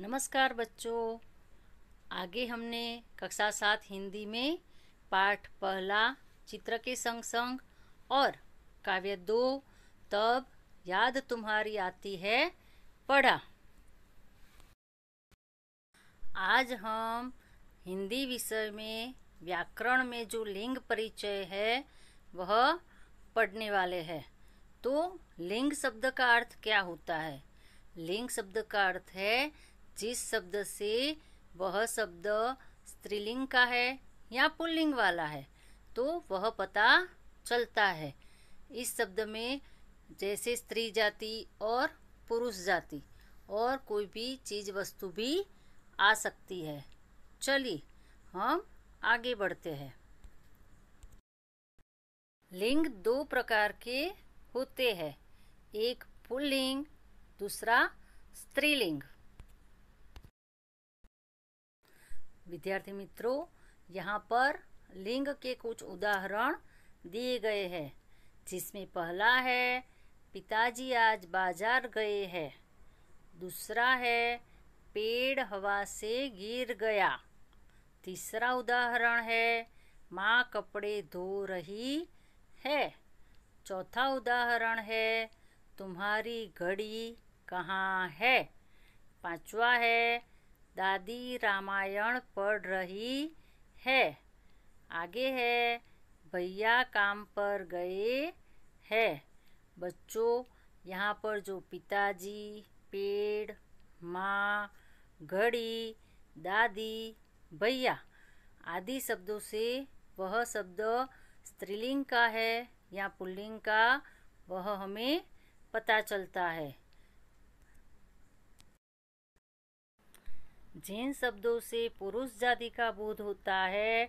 नमस्कार बच्चों आगे हमने कक्षा सात हिंदी में पाठ पहला चित्र के संग संग और काव्य दो तब याद तुम्हारी आती है पढ़ा आज हम हिंदी विषय में व्याकरण में जो लिंग परिचय है वह पढ़ने वाले हैं तो लिंग शब्द का अर्थ क्या होता है लिंग शब्द का अर्थ है जिस शब्द से वह शब्द स्त्रीलिंग का है या पुल्लिंग वाला है तो वह पता चलता है इस शब्द में जैसे स्त्री जाति और पुरुष जाति और कोई भी चीज़ वस्तु भी आ सकती है चलिए हम आगे बढ़ते हैं लिंग दो प्रकार के होते हैं एक पुल्लिंग दूसरा स्त्रीलिंग विद्यार्थी मित्रों यहाँ पर लिंग के कुछ उदाहरण दिए गए हैं जिसमें पहला है पिताजी आज बाजार गए हैं दूसरा है पेड़ हवा से गिर गया तीसरा उदाहरण है माँ कपड़े धो रही है चौथा उदाहरण है तुम्हारी घड़ी कहाँ है पांचवा है दादी रामायण पढ़ रही है आगे है भैया काम पर गए है बच्चों यहाँ पर जो पिताजी पेड़ माँ घड़ी दादी भैया आदि शब्दों से वह शब्द स्त्रीलिंग का है या पुल्लिंग का वह हमें पता चलता है जिन शब्दों से पुरुष जाति का बोध होता है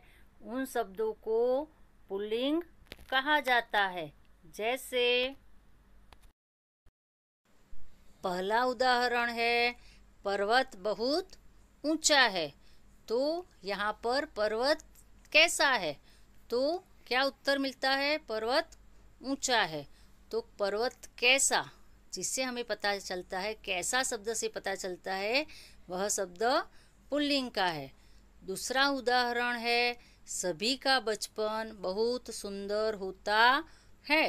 उन शब्दों को पुल्लिंग कहा जाता है जैसे पहला उदाहरण है पर्वत बहुत ऊंचा है तो यहाँ पर पर्वत कैसा है तो क्या उत्तर मिलता है पर्वत ऊंचा है तो पर्वत कैसा जिससे हमें पता चलता है कैसा शब्द से पता चलता है वह शब्द पुल्लिंग का है दूसरा उदाहरण है सभी का बचपन बहुत सुंदर होता है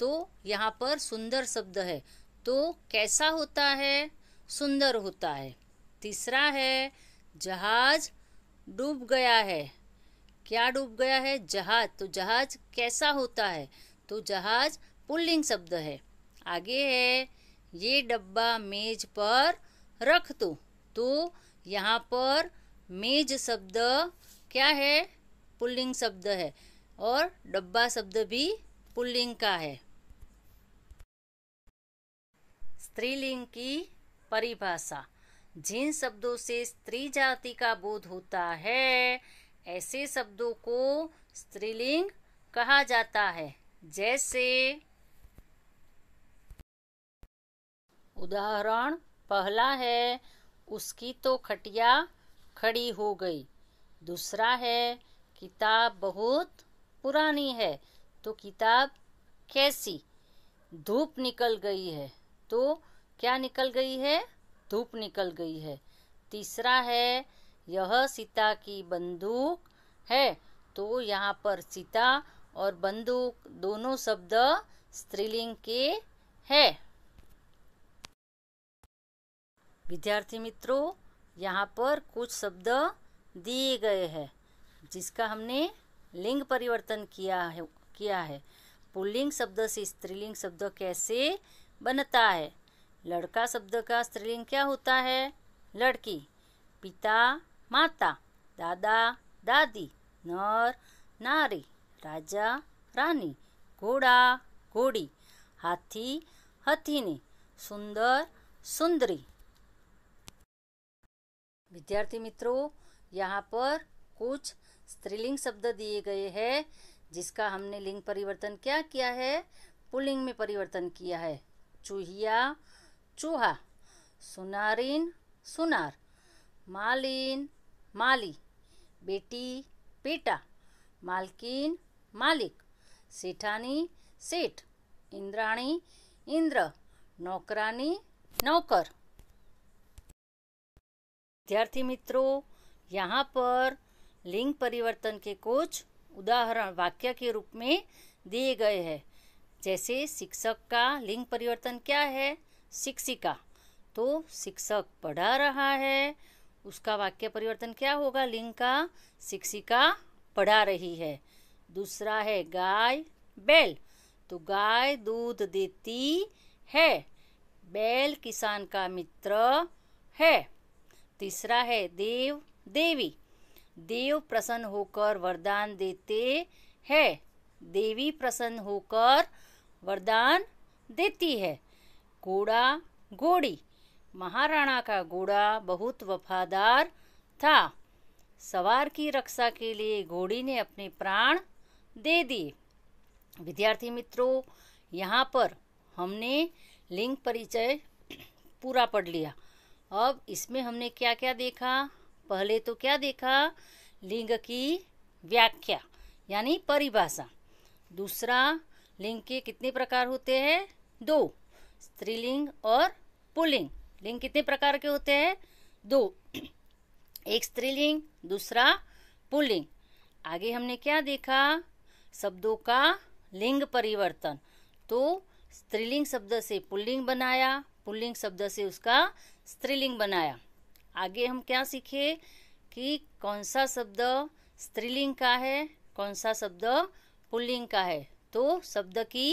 तो यहाँ पर सुंदर शब्द है तो कैसा होता है सुंदर होता है तीसरा है जहाज डूब गया है क्या डूब गया है जहाज तो जहाज कैसा होता है तो जहाज पुल्लिंग शब्द है आगे है ये डब्बा मेज पर रख दो तो यहाँ पर मेज शब्द क्या है पुल्लिंग शब्द है और डब्बा शब्द भी पुल्लिंग का है स्त्रीलिंग की परिभाषा जिन शब्दों से स्त्री जाति का बोध होता है ऐसे शब्दों को स्त्रीलिंग कहा जाता है जैसे उदाहरण पहला है उसकी तो खटिया खड़ी हो गई दूसरा है किताब बहुत पुरानी है तो किताब कैसी धूप निकल गई है तो क्या निकल गई है धूप निकल गई है तीसरा है यह सीता की बंदूक है तो यहाँ पर सीता और बंदूक दोनों शब्द स्त्रीलिंग के है विद्यार्थी मित्रों यहाँ पर कुछ शब्द दिए गए हैं जिसका हमने लिंग परिवर्तन किया है किया है पुल्लिंग शब्द से स्त्रीलिंग शब्द कैसे बनता है लड़का शब्द का स्त्रीलिंग क्या होता है लड़की पिता माता दादा दादी नर नारी राजा रानी घोड़ा घोड़ी हाथी हथीनी सुंदर सुंदरी विद्यार्थी मित्रों यहाँ पर कुछ स्त्रीलिंग शब्द दिए गए हैं जिसका हमने लिंग परिवर्तन क्या किया है पुलिंग में परिवर्तन किया है चूहिया चूहा सुनारिन सुनार मालिन माली बेटी बेटा मालकिन मालिक सेठानी सेठ इंद्राणी इंद्र नौकरानी नौकर विद्यार्थी मित्रों यहाँ पर लिंग परिवर्तन के कुछ उदाहरण वाक्य के रूप में दिए गए हैं जैसे शिक्षक का लिंग परिवर्तन क्या है शिक्षिका तो शिक्षक पढ़ा रहा है उसका वाक्य परिवर्तन क्या होगा लिंग का शिक्षिका पढ़ा रही है दूसरा है गाय बैल तो गाय दूध देती है बैल किसान का मित्र है तीसरा है देव देवी देव प्रसन्न होकर वरदान देते है देवी प्रसन्न होकर वरदान देती है घोड़ा घोड़ी महाराणा का घोड़ा बहुत वफादार था सवार की रक्षा के लिए घोड़ी ने अपने प्राण दे दिए विद्यार्थी मित्रों यहाँ पर हमने लिंग परिचय पूरा पढ़ लिया अब इसमें हमने क्या क्या देखा पहले तो क्या देखा लिंग की व्याख्या यानी परिभाषा दूसरा लिंग के कितने प्रकार होते हैं दो स्त्रीलिंग और पुलिंग लिंग कितने प्रकार के होते हैं दो एक स्त्रीलिंग दूसरा पुलिंग आगे हमने क्या देखा शब्दों का लिंग परिवर्तन तो स्त्रीलिंग शब्द से पुल्लिंग बनाया पुल्लिंग शब्द से उसका स्त्रीलिंग बनाया आगे हम क्या सीखे कि कौन सा शब्द स्त्रीलिंग का है कौन सा शब्द पुल्लिंग का है तो शब्द की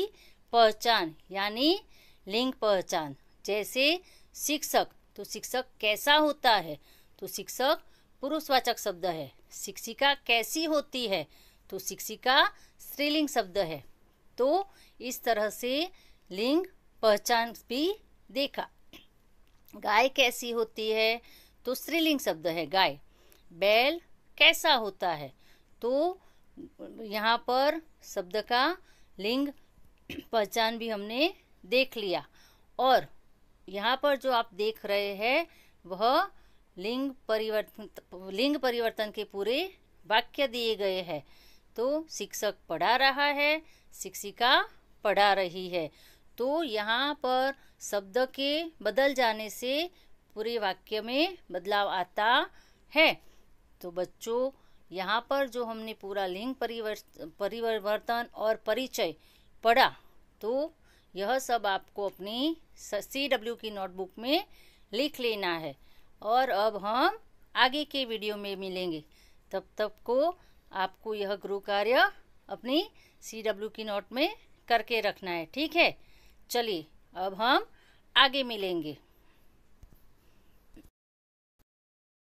पहचान यानी लिंग पहचान जैसे शिक्षक तो शिक्षक कैसा होता है तो शिक्षक पुरुषवाचक शब्द है शिक्षिका कैसी होती है तो शिक्षिका स्त्रीलिंग शब्द है तो इस तरह से लिंग पहचान भी देखा गाय कैसी होती है तो स्त्रीलिंग शब्द है गाय बैल कैसा होता है तो यहाँ पर शब्द का लिंग पहचान भी हमने देख लिया और यहाँ पर जो आप देख रहे हैं वह लिंग परिवर्तन लिंग परिवर्तन के पूरे वाक्य दिए गए हैं तो शिक्षक पढ़ा रहा है शिक्षिका पढ़ा रही है तो यहाँ पर शब्द के बदल जाने से पूरे वाक्य में बदलाव आता है तो बच्चों यहाँ पर जो हमने पूरा लिंग परिवर्तन परिवर्तन और परिचय पढ़ा तो यह सब आपको अपनी सी डब्ल्यू की नोटबुक में लिख लेना है और अब हम आगे के वीडियो में मिलेंगे तब तक को आपको यह गृह कार्य अपनी सी डब्ल्यू की नोट में करके रखना है ठीक है चलिए अब हम आगे मिलेंगे